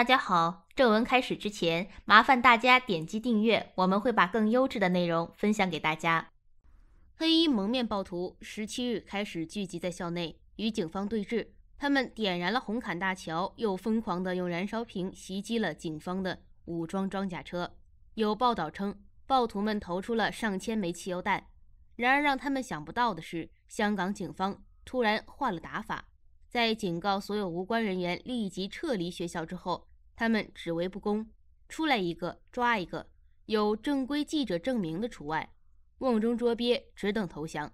大家好，正文开始之前，麻烦大家点击订阅，我们会把更优质的内容分享给大家。黑衣蒙面暴徒十七日开始聚集在校内，与警方对峙。他们点燃了红坎大桥，又疯狂的用燃烧瓶袭击了警方的武装装甲车。有报道称，暴徒们投出了上千枚汽油弹。然而让他们想不到的是，香港警方突然换了打法，在警告所有无关人员立即撤离学校之后。他们只为不公，出来一个抓一个，有正规记者证明的除外。瓮中捉鳖，只等投降。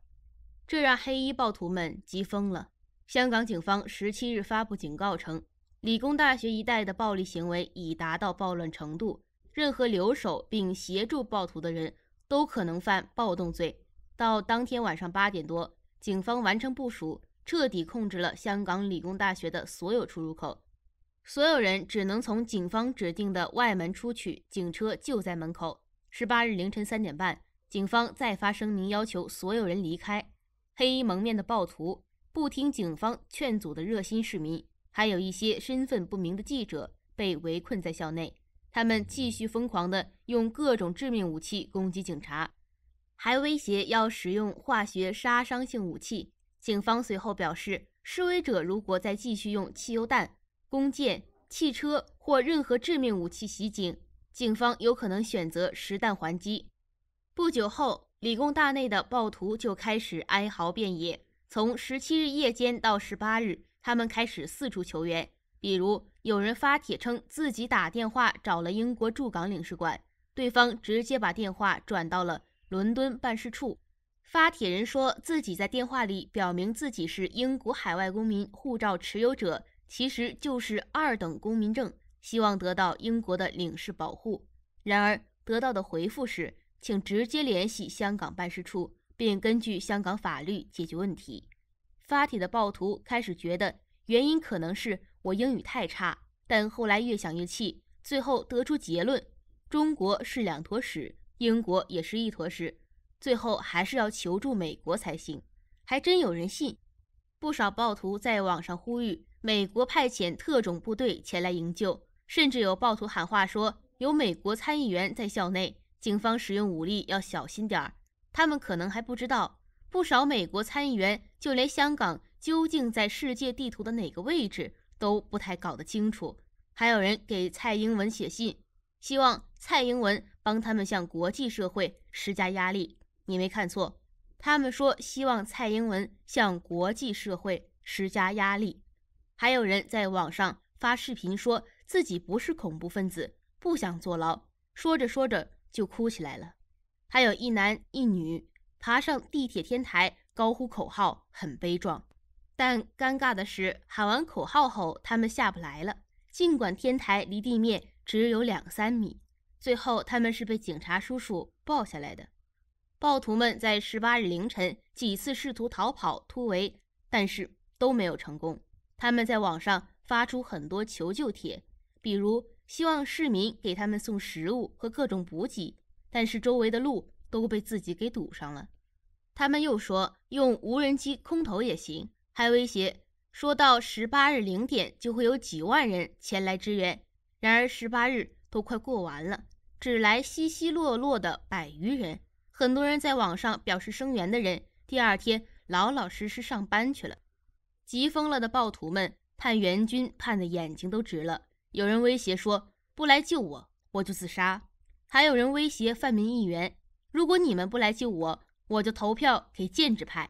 这让黑衣暴徒们急疯了。香港警方十七日发布警告称，理工大学一带的暴力行为已达到暴乱程度，任何留守并协助暴徒的人都可能犯暴动罪。到当天晚上八点多，警方完成部署，彻底控制了香港理工大学的所有出入口。所有人只能从警方指定的外门出去，警车就在门口。十八日凌晨三点半，警方再发声明要求所有人离开。黑衣蒙面的暴徒、不听警方劝阻的热心市民，还有一些身份不明的记者被围困在校内。他们继续疯狂地用各种致命武器攻击警察，还威胁要使用化学杀伤性武器。警方随后表示，示威者如果再继续用汽油弹，弓箭、汽车或任何致命武器袭警，警方有可能选择实弹还击。不久后，理工大内的暴徒就开始哀嚎遍野。从十七日夜间到十八日，他们开始四处求援。比如，有人发帖称自己打电话找了英国驻港领事馆，对方直接把电话转到了伦敦办事处。发帖人说自己在电话里表明自己是英国海外公民护照持有者。其实就是二等公民证，希望得到英国的领事保护。然而得到的回复是，请直接联系香港办事处，并根据香港法律解决问题。发帖的暴徒开始觉得原因可能是我英语太差，但后来越想越气，最后得出结论：中国是两坨屎，英国也是一坨屎，最后还是要求助美国才行。还真有人信。不少暴徒在网上呼吁。美国派遣特种部队前来营救，甚至有暴徒喊话说：“有美国参议员在校内，警方使用武力要小心点儿。”他们可能还不知道，不少美国参议员就连香港究竟在世界地图的哪个位置都不太搞得清楚。还有人给蔡英文写信，希望蔡英文帮他们向国际社会施加压力。你没看错，他们说希望蔡英文向国际社会施加压力。还有人在网上发视频，说自己不是恐怖分子，不想坐牢。说着说着就哭起来了。还有一男一女爬上地铁天台，高呼口号，很悲壮。但尴尬的是，喊完口号后，他们下不来了。尽管天台离地面只有两三米，最后他们是被警察叔叔抱下来的。暴徒们在十八日凌晨几次试图逃跑突围，但是都没有成功。他们在网上发出很多求救帖，比如希望市民给他们送食物和各种补给，但是周围的路都被自己给堵上了。他们又说用无人机空投也行，还威胁说到十八日零点就会有几万人前来支援。然而十八日都快过完了，只来稀稀落落的百余人。很多人在网上表示声援的人，第二天老老实实上班去了。急疯了的暴徒们盼援军，盼的眼睛都直了。有人威胁说：“不来救我，我就自杀。”还有人威胁泛民议员：“如果你们不来救我，我就投票给建制派。”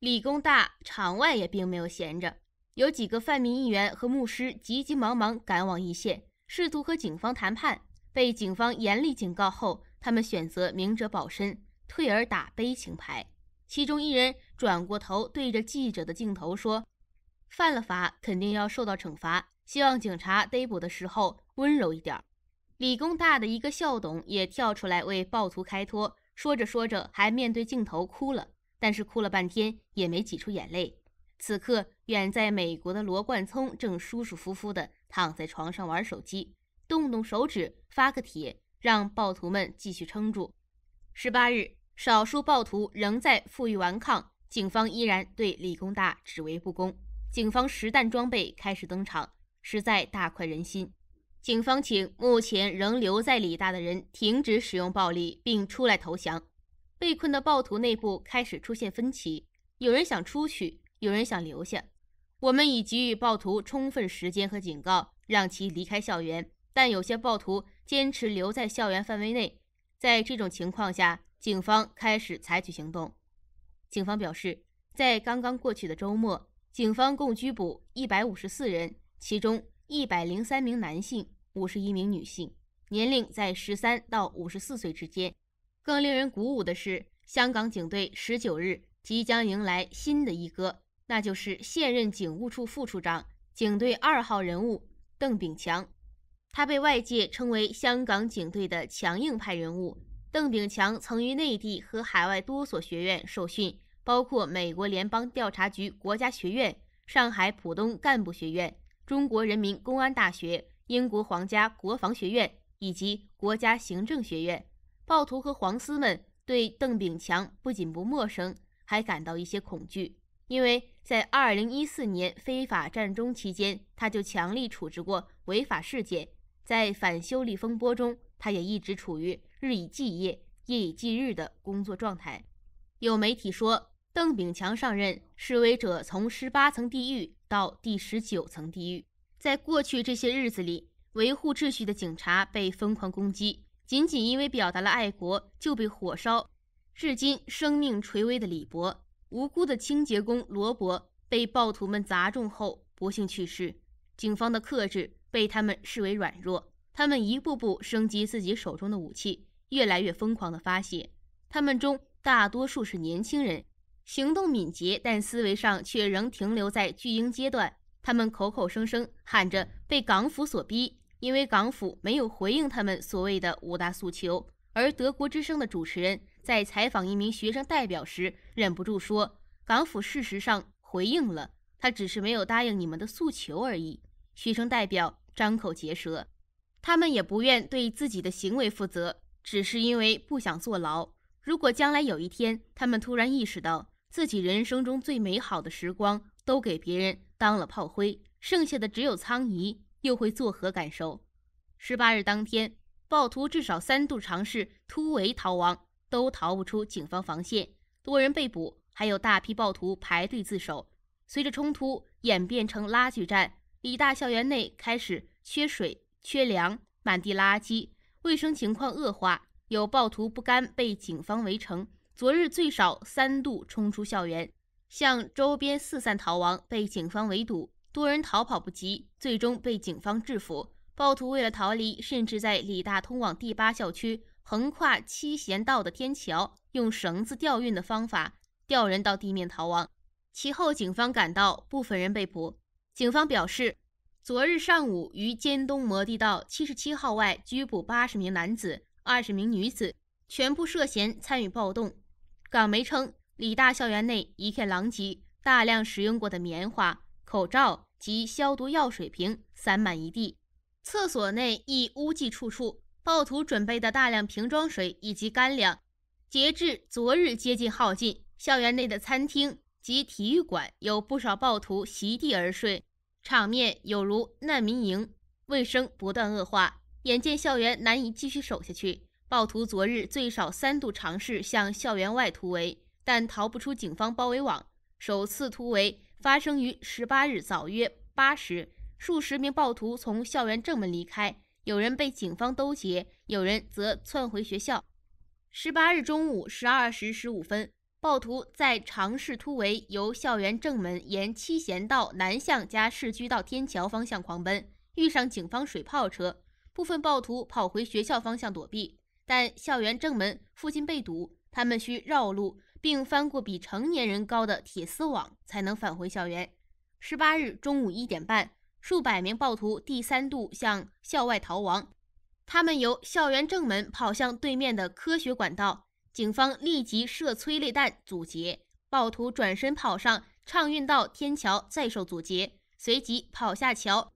理工大场外也并没有闲着，有几个泛民议员和牧师急急忙忙赶往一线，试图和警方谈判。被警方严厉警告后，他们选择明哲保身，退而打悲情牌。其中一人转过头，对着记者的镜头说：“犯了法，肯定要受到惩罚。希望警察逮捕的时候温柔一点。”理工大的一个校董也跳出来为暴徒开脱，说着说着还面对镜头哭了，但是哭了半天也没挤出眼泪。此刻，远在美国的罗冠聪正舒舒服服地躺在床上玩手机，动动手指发个帖，让暴徒们继续撑住。十八日。少数暴徒仍在负隅顽抗，警方依然对理工大只为不公。警方实弹装备开始登场，实在大快人心。警方请目前仍留在理大的人停止使用暴力，并出来投降。被困的暴徒内部开始出现分歧，有人想出去，有人想留下。我们已给予暴徒充分时间和警告，让其离开校园，但有些暴徒坚持留在校园范围内。在这种情况下，警方开始采取行动。警方表示，在刚刚过去的周末，警方共拘捕一百五十四人，其中一百零三名男性，五十一名女性，年龄在十三到五十四岁之间。更令人鼓舞的是，香港警队十九日即将迎来新的一哥，那就是现任警务处副处长、警队二号人物邓炳强。他被外界称为香港警队的强硬派人物。邓炳强曾于内地和海外多所学院受训，包括美国联邦调查局国家学院、上海浦东干部学院、中国人民公安大学、英国皇家国防学院以及国家行政学院。暴徒和黄丝们对邓炳强不仅不陌生，还感到一些恐惧，因为在2014年非法占中期间，他就强力处置过违法事件；在反修例风波中，他也一直处于。日以继夜，夜以继日的工作状态。有媒体说，邓炳强上任，示威者从十八层地狱到第十九层地狱。在过去这些日子里，维护秩序的警察被疯狂攻击，仅仅因为表达了爱国就被火烧。至今生命垂危的李博，无辜的清洁工罗伯被暴徒们砸中后不幸去世。警方的克制被他们视为软弱，他们一步步升级自己手中的武器。越来越疯狂的发泄，他们中大多数是年轻人，行动敏捷，但思维上却仍停留在巨婴阶段。他们口口声声喊着被港府所逼，因为港府没有回应他们所谓的五大诉求。而《德国之声》的主持人在采访一名学生代表时，忍不住说：“港府事实上回应了，他只是没有答应你们的诉求而已。”学生代表张口结舌，他们也不愿对自己的行为负责。只是因为不想坐牢。如果将来有一天，他们突然意识到自己人生中最美好的时光都给别人当了炮灰，剩下的只有苍夷，又会作何感受？十八日当天，暴徒至少三度尝试突围逃亡，都逃不出警方防线，多人被捕，还有大批暴徒排队自首。随着冲突演变成拉锯战，李大校园内开始缺水、缺粮，满地垃圾。卫生情况恶化，有暴徒不甘被警方围城，昨日最少三度冲出校园，向周边四散逃亡，被警方围堵，多人逃跑不及，最终被警方制服。暴徒为了逃离，甚至在理大通往第八校区横跨七贤道的天桥，用绳子吊运的方法吊人到地面逃亡。其后警方赶到，部分人被捕。警方表示。昨日上午，于尖东摩地道七十七号外拘捕八十名男子、二十名女子，全部涉嫌参与暴动。港媒称，理大校园内一片狼藉，大量使用过的棉花、口罩及消毒药水瓶散满一地，厕所内亦污迹处处。暴徒准备的大量瓶装水以及干粮，截至昨日接近耗尽。校园内的餐厅及体育馆有不少暴徒席地而睡。场面有如难民营，卫生不断恶化。眼见校园难以继续守下去，暴徒昨日最少三度尝试向校园外突围，但逃不出警方包围网。首次突围发生于十八日早约八时，数十名暴徒从校园正门离开，有人被警方兜截，有人则窜回学校。十八日中午十二时十五分。暴徒在尝试突围，由校园正门沿七贤道南向加市区到天桥方向狂奔，遇上警方水炮车，部分暴徒跑回学校方向躲避，但校园正门附近被堵，他们需绕路并翻过比成年人高的铁丝网才能返回校园。十八日中午一点半，数百名暴徒第三度向校外逃亡，他们由校园正门跑向对面的科学管道。警方立即射催泪弹阻截，暴徒转身跑上畅运道天桥，再受阻截，随即跑下桥，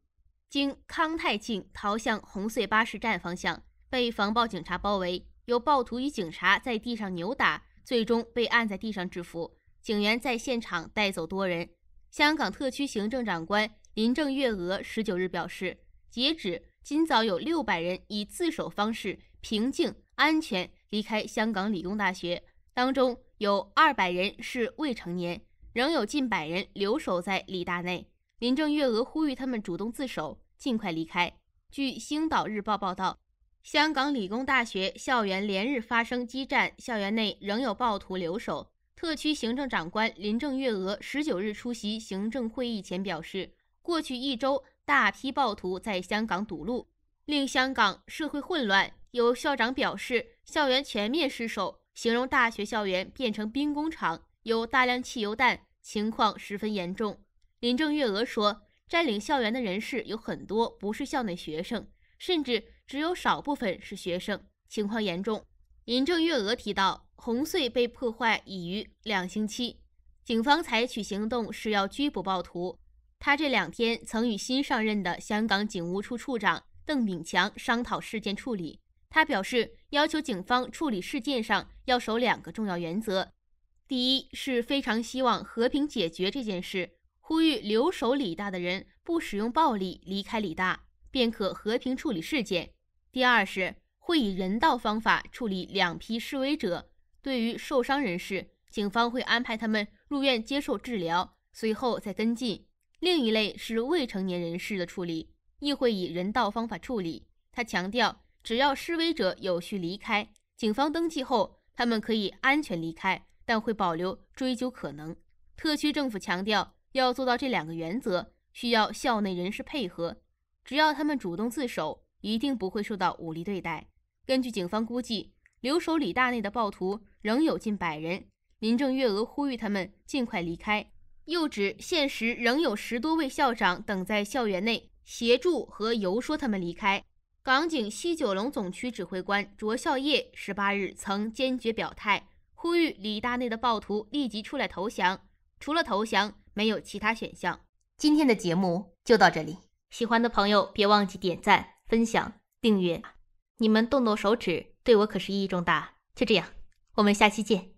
经康泰径逃向红隧巴士站方向，被防暴警察包围。有暴徒与警察在地上扭打，最终被按在地上制服。警员在现场带走多人。香港特区行政长官林郑月娥十九日表示，截止今早有六百人以自首方式。平静、安全离开香港理工大学，当中有二百人是未成年，仍有近百人留守在理大内。林郑月娥呼吁他们主动自首，尽快离开。据《星岛日报》报道，香港理工大学校园连日发生激战，校园内仍有暴徒留守。特区行政长官林郑月娥十九日出席行政会议前表示，过去一周大批暴徒在香港堵路，令香港社会混乱。有校长表示，校园全面失守，形容大学校园变成兵工厂，有大量汽油弹，情况十分严重。林郑月娥说，占领校园的人士有很多不是校内学生，甚至只有少部分是学生，情况严重。林郑月娥提到，红隧被破坏已于两星期，警方采取行动是要拘捕暴徒。他这两天曾与新上任的香港警务处处长邓炳强商讨事件处理。他表示，要求警方处理事件上要守两个重要原则：第一是非常希望和平解决这件事，呼吁留守李大的人不使用暴力离开李大，便可和平处理事件；第二是会以人道方法处理两批示威者，对于受伤人士，警方会安排他们入院接受治疗，随后再跟进。另一类是未成年人士的处理，亦会以人道方法处理。他强调。只要示威者有序离开，警方登记后，他们可以安全离开，但会保留追究可能。特区政府强调，要做到这两个原则，需要校内人士配合。只要他们主动自首，一定不会受到武力对待。根据警方估计，留守李大内的暴徒仍有近百人。林郑月娥呼吁他们尽快离开，又指现时仍有十多位校长等在校园内协助和游说他们离开。港警西九龙总区指挥官卓孝业十八日曾坚决表态，呼吁李大内的暴徒立即出来投降，除了投降没有其他选项。今天的节目就到这里，喜欢的朋友别忘记点赞、分享、订阅，你们动动手指对我可是意义重大。就这样，我们下期见。